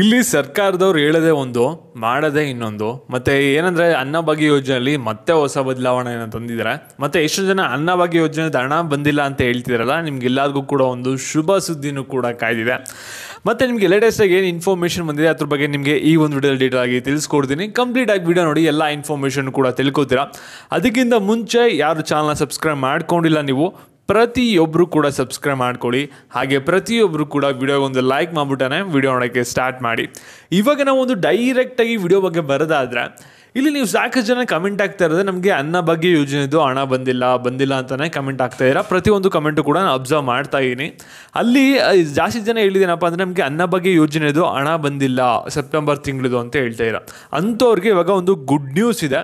ಇಲ್ಲಿ ಸರ್ಕಾರದವ್ರು ಹೇಳದೆ ಒಂದು ಮಾಡದೆ ಇನ್ನೊಂದು ಮತ್ತು ಏನಂದರೆ ಅನ್ನಭಾಗ್ಯ ಯೋಜನೆಯಲ್ಲಿ ಮತ್ತೆ ಹೊಸ ಬದಲಾವಣೆಯನ್ನು ತಂದಿದ್ದಾರೆ ಮತ್ತೆ ಎಷ್ಟು ಜನ ಅನ್ನಭಾಗ್ಯ ಯೋಜನೆ ಹಣ ಬಂದಿಲ್ಲ ಅಂತ ಹೇಳ್ತಿದಾರಲ್ಲ ನಿಮ್ಗೆಲ್ಲರಿಗೂ ಕೂಡ ಒಂದು ಶುಭ ಸುದ್ದಿನೂ ಕೂಡ ಕಾಯ್ದಿದೆ ಮತ್ತು ನಿಮಗೆ ಲೇಟೆಸ್ಟಾಗಿ ಏನು ಇನ್ಫಾರ್ಮೇಶನ್ ಬಂದಿದೆ ಅದ್ರ ಬಗ್ಗೆ ನಿಮಗೆ ಈ ಒಂದು ವಿಡಿಯೋದಲ್ಲಿ ಡೀಟೇಲ್ ಆಗಿ ತಿಳಿಸ್ಕೊಡ್ತೀನಿ ಆಗಿ ವಿಡಿಯೋ ನೋಡಿ ಎಲ್ಲ ಇನ್ಫಾರ್ಮೇಷನ್ ಕೂಡ ತಿಳ್ಕೊತೀರಾ ಅದಕ್ಕಿಂತ ಮುಂಚೆ ಯಾರು ಚಾನಲ್ನ ಸಬ್ಸ್ಕ್ರೈಬ್ ಮಾಡ್ಕೊಂಡಿಲ್ಲ ನೀವು ಪ್ರತಿಯೊಬ್ಬರು ಕೂಡ ಸಬ್ಸ್ಕ್ರೈಬ್ ಮಾಡ್ಕೊಳ್ಳಿ ಹಾಗೆ ಪ್ರತಿಯೊಬ್ಬರು ಕೂಡ ಒಂದು ಲೈಕ್ ಮಾಡಿಬಿಟ್ಟೆ ವಿಡಿಯೋ ನೋಡೋಕ್ಕೆ ಸ್ಟಾರ್ಟ್ ಮಾಡಿ ಇವಾಗ ನಾವು ಒಂದು ಡೈರೆಕ್ಟಾಗಿ ವಿಡಿಯೋ ಬಗ್ಗೆ ಬರೋದಾದರೆ ಇಲ್ಲಿ ನೀವು ಸಾಕಷ್ಟು ಜನ ಕಮೆಂಟ್ ಆಗ್ತಾ ಇರೋದು ನಮಗೆ ಅನ್ನ ಬಗ್ಗೆ ಯೋಜನೆ ಇದ್ದು ಹಣ ಬಂದಿಲ್ಲ ಬಂದಿಲ್ಲ ಅಂತಲೇ ಕಮೆಂಟ್ ಆಗ್ತಾ ಇರೋ ಪ್ರತಿಯೊಂದು ಕಮೆಂಟು ಕೂಡ ನಾನು ಅಬ್ಸರ್ವ್ ಮಾಡ್ತಾ ಇದ್ದೀನಿ ಅಲ್ಲಿ ಜಾಸ್ತಿ ಜನ ಹೇಳಿದೇನಪ್ಪ ಅಂದರೆ ನಮಗೆ ಅನ್ನ ಬಗ್ಗೆ ಯೋಜನೆ ಇದ್ದು ಹಣ ಬಂದಿಲ್ಲ ಸೆಪ್ಟೆಂಬರ್ ತಿಂಗಳದು ಅಂತ ಹೇಳ್ತಾ ಇರೋ ಅಂಥವ್ರಿಗೆ ಇವಾಗ ಒಂದು ಗುಡ್ ನ್ಯೂಸ್ ಇದೆ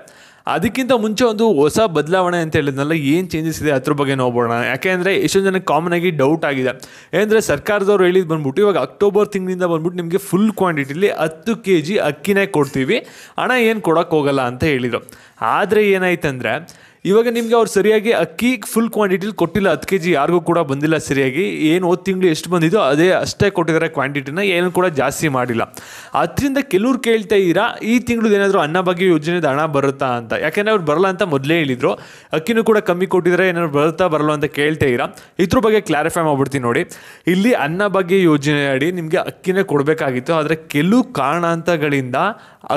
ಅದಕ್ಕಿಂತ ಮುಂಚೆ ಒಂದು ಹೊಸ ಬದಲಾವಣೆ ಅಂತ ಹೇಳಿದ್ನಲ್ಲ ಏನು ಚೇಂಜಸ್ ಇದೆ ಅದ್ರ ಬಗ್ಗೆ ನೋಡೋಣ ಯಾಕೆಂದರೆ ಎಷ್ಟೊಂದು ಜನಕ್ಕೆ ಕಾಮನ್ ಆಗಿ ಡೌಟ್ ಆಗಿದೆ ಏನಂದರೆ ಸರ್ಕಾರದವ್ರು ಹೇಳಿದ್ ಬಂದ್ಬಿಟ್ಟು ಇವಾಗ ಅಕ್ಟೋಬರ್ ತಿಂಗಳಿಂದ ಬಂದ್ಬಿಟ್ಟು ನಿಮಗೆ ಫುಲ್ ಕ್ವಾಂಟಿಟಿಲಿ ಹತ್ತು ಕೆ ಜಿ ಅಕ್ಕಿನೇ ಕೊಡ್ತೀವಿ ಹಣ ಏನು ಕೊಡೋಕ್ಕೋಗಲ್ಲ ಅಂತ ಹೇಳಿದರು ಆದರೆ ಏನಾಯ್ತಂದರೆ ಇವಾಗ ನಿಮಗೆ ಅವ್ರು ಸರಿಯಾಗಿ ಅಕ್ಕಿ ಫುಲ್ ಕ್ವಾಂಟಿಟಿಲಿ ಕೊಟ್ಟಿಲ್ಲ ಹತ್ತು ಕೆ ಜಿ ಯಾರಿಗೂ ಕೂಡ ಬಂದಿಲ್ಲ ಸರಿಯಾಗಿ ಏನು ಹೋದ್ ತಿಂಗಳು ಎಷ್ಟು ಬಂದಿದೋ ಅದೇ ಅಷ್ಟೇ ಕೊಟ್ಟಿದ್ದಾರೆ ಕ್ವಾಂಟಿಟಿನ ಏನು ಕೂಡ ಜಾಸ್ತಿ ಮಾಡಿಲ್ಲ ಅದರಿಂದ ಕೆಲವ್ರು ಕೇಳ್ತಾ ಇರಾ ಈ ತಿಂಗಳು ಏನಾದರೂ ಅನ್ನ ಭಾಗ್ಯ ಯೋಜನೆ ಹಣ ಬರುತ್ತಾ ಅಂತ ಯಾಕೆಂದರೆ ಅವ್ರು ಬರಲ್ಲ ಅಂತ ಮೊದಲೇ ಹೇಳಿದ್ರು ಅಕ್ಕಿನೂ ಕೂಡ ಕಮ್ಮಿ ಕೊಟ್ಟಿದ್ರೆ ಏನಾದ್ರು ಬರುತ್ತಾ ಬರಲ್ಲ ಅಂತ ಕೇಳ್ತಾ ಇರಾ ಇದ್ರ ಬಗ್ಗೆ ಕ್ಲಾರಿಫೈ ಮಾಡ್ಬಿಡ್ತೀನಿ ನೋಡಿ ಇಲ್ಲಿ ಅನ್ನ ಭಾಗ್ಯ ಯೋಜನೆ ಅಡಿ ನಿಮಗೆ ಅಕ್ಕಿನೇ ಕೊಡಬೇಕಾಗಿತ್ತು ಆದರೆ ಕೆಲವು ಕಾರಣಾಂತಗಳಿಂದ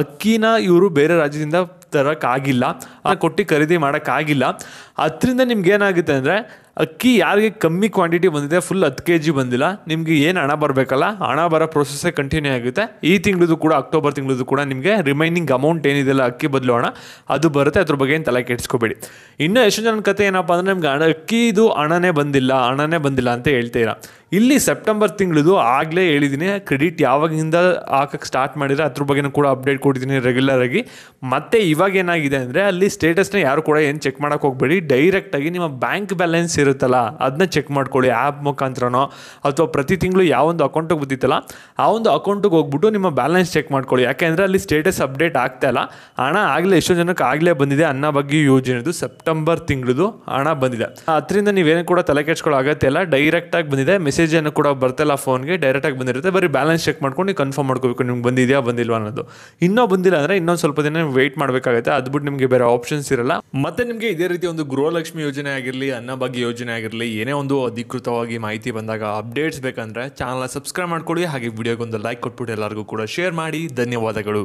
ಅಕ್ಕಿನ ಇವರು ಬೇರೆ ರಾಜ್ಯದಿಂದ ತರೋಕ್ಕಾಗಿಲ್ಲ ಕೊಟ್ಟು ಖರೀದಿ ಮಾಡೋಕ್ಕಾಗಿಲ್ಲ ಅದರಿಂದ ನಿಮ್ಗೆ ಏನಾಗುತ್ತೆ ಅಂದರೆ ಅಕ್ಕಿ ಯಾರಿಗೆ ಕಮ್ಮಿ ಕ್ವಾಂಟಿಟಿ ಬಂದಿದೆ ಫುಲ್ ಹತ್ತು ಕೆ ಜಿ ಬಂದಿಲ್ಲ ನಿಮಗೆ ಏನು ಹಣ ಬರಬೇಕಲ್ಲ ಹಣ ಬರೋ ಪ್ರೊಸೆಸ್ಸೇ ಕಂಟಿನ್ಯೂ ಆಗುತ್ತೆ ಈ ತಿಂಗಳದು ಕೂಡ ಅಕ್ಟೋಬರ್ ತಿಂಗಳದು ಕೂಡ ನಿಮಗೆ ರಿಮೈನಿಂಗ್ ಅಮೌಂಟ್ ಏನಿದೆಯಲ್ಲ ಅಕ್ಕಿ ಬದಲು ಹಣ ಅದು ಬರುತ್ತೆ ಅದ್ರ ಬಗ್ಗೆ ಏನು ತಲೆ ಕೆಡಿಸ್ಕೋಬೇಡಿ ಇನ್ನೂ ಎಷ್ಟು ಜನ ಕತೆ ಏನಪ್ಪ ಅಂದರೆ ನಿಮ್ಗೆ ಹಣ ಅಕ್ಕಿದು ಹಣನೇ ಬಂದಿಲ್ಲ ಹಣನೇ ಬಂದಿಲ್ಲ ಅಂತ ಹೇಳ್ತೀರಾ ಇಲ್ಲಿ ಸೆಪ್ಟೆಂಬರ್ ತಿಂಗಳದು ಆಗಲೇ ಹೇಳಿದ್ದೀನಿ ಕ್ರೆಡಿಟ್ ಯಾವಾಗಿಂದ ಹಾಕಕ್ಕೆ ಸ್ಟಾರ್ಟ್ ಮಾಡಿದರೆ ಅದ್ರ ಬಗ್ಗೆನೂ ಕೂಡ ಅಪ್ಡೇಟ್ ಕೊಡ್ತೀನಿ ರೆಗ್ಯುಲರಾಗಿ ಮತ್ತೆ ಇವಾಗ ಏನಾಗಿದೆ ಅಂದರೆ ಅಲ್ಲಿ ಸ್ಟೇಟಸ್ನ ಯಾರು ಕೂಡ ಏನು ಚೆಕ್ ಮಾಡೋಕೆ ಹೋಗಬೇಡಿ ಡೈರೆಕ್ಟಾಗಿ ನಿಮ್ಮ ಬ್ಯಾಂಕ್ ಬ್ಯಾಲೆನ್ಸ್ ಇರೋ ಇರುತ್ತಲ್ಲ ಅದನ್ನ ಚೆಕ್ ಮಾಡ್ಕೊಳ್ಳಿ ಆ್ಯಪ್ ಮುಖಾಂತರನೋ ಅಥವಾ ಪ್ರತಿ ತಿಂಗಳು ಯಾವೊಂದು ಅಕೌಂಟಿಗೆ ಬಿದ್ದಿತ್ತಲ್ಲ ಆ ಒಂದು ಅಕೌಂಟಿಗೆ ಹೋಗ್ಬಿಟ್ಟು ನಿಮ್ಮ ಬ್ಯಾಲೆನ್ಸ್ ಚೆಕ್ ಮಾಡ್ಕೊಳ್ಳಿ ಯಾಕೆಂದರೆ ಅಲ್ಲಿ ಸ್ಟೇಟಸ್ ಅಪ್ಡೇಟ್ ಆಗ್ತಾ ಇಲ್ಲ ಹಣ ಆಗಲೇ ಎಷ್ಟೋ ಜನಕ್ಕೆ ಆಗಲೇ ಬಂದಿದೆ ಅನ್ನ ಬಗ್ಗೆ ಯೋಜನೆದು ಸೆಪ್ಟೆಂಬರ್ ತಿಂಗಳದು ಹಣ ಬಂದಿದೆ ಅದರಿಂದ ನೀವೇನು ಕೂಡ ತಲೆ ಕೆಚ್ಕೊಳ್ಳೋ ಆಗತ್ತೆ ಇಲ್ಲ ಡೈರೆಕ್ಟಾಗಿ ಬಂದಿದೆ ಮೆಸೇಜನ್ನು ಕೂಡ ಬರ್ತಾಯಿಲ್ಲ ಫೋನ್ಗೆ ಡೈರೆಕ್ಟಾಗಿ ಬಂದಿರುತ್ತೆ ಬರೀ ಬ್ಯಾಲೆನ್ಸ್ ಚೆಕ್ ಮಾಡ್ಕೊಂಡು ನೀವು ಕನ್ಫರ್ಮ್ ಮಾಡ್ಕೋಬೇಕು ನಿಮ್ಗೆ ಬಂದಿದೆಯಾ ಬಂದಿಲ್ವ ಅನ್ನೋದು ಇನ್ನೂ ಬಂದಿಲ್ಲ ಅಂದರೆ ಇನ್ನೊಂದು ಸ್ವಲ್ಪ ದಿನ ವೆಯ್ಟ್ ಮಾಡಬೇಕಾಗುತ್ತೆ ಅದ್ಬಿಟ್ಟು ನಿಮಗೆ ಬೇರೆ ಆಪ್ಷನ್ಸ್ ಇರಲ್ಲ ಮತ್ತೆ ನಿಮಗೆ ಇದೇ ರೀತಿ ಒಂದು ಗೃಹಲಕ್ಷ್ಮಿ ಯೋಜನೆ ಆಗಿರಲಿ ಅನ್ನ ಬಗ್ಗೆ ಯೋಜನೆ ಆಗಿರಲಿ ಏನೇ ಒಂದು ಅಧಿಕೃತವಾಗಿ ಮಾಹಿತಿ ಬಂದಾಗ ಅಪ್ಡೇಟ್ಸ್ ಬೇಕಂದರೆ ಚಾನಲ್ನ ಸಬ್ಸ್ಕ್ರೈಬ್ ಮಾಡ್ಕೊಳ್ಳಿ ಹಾಗೆ ವಿಡಿಯೋಗೊಂದು ಲೈಕ್ ಕೊಟ್ಬಿಟ್ಟು ಎಲ್ಲರಿಗೂ ಕೂಡ ಶೇರ್ ಮಾಡಿ ಧನ್ಯವಾದಗಳು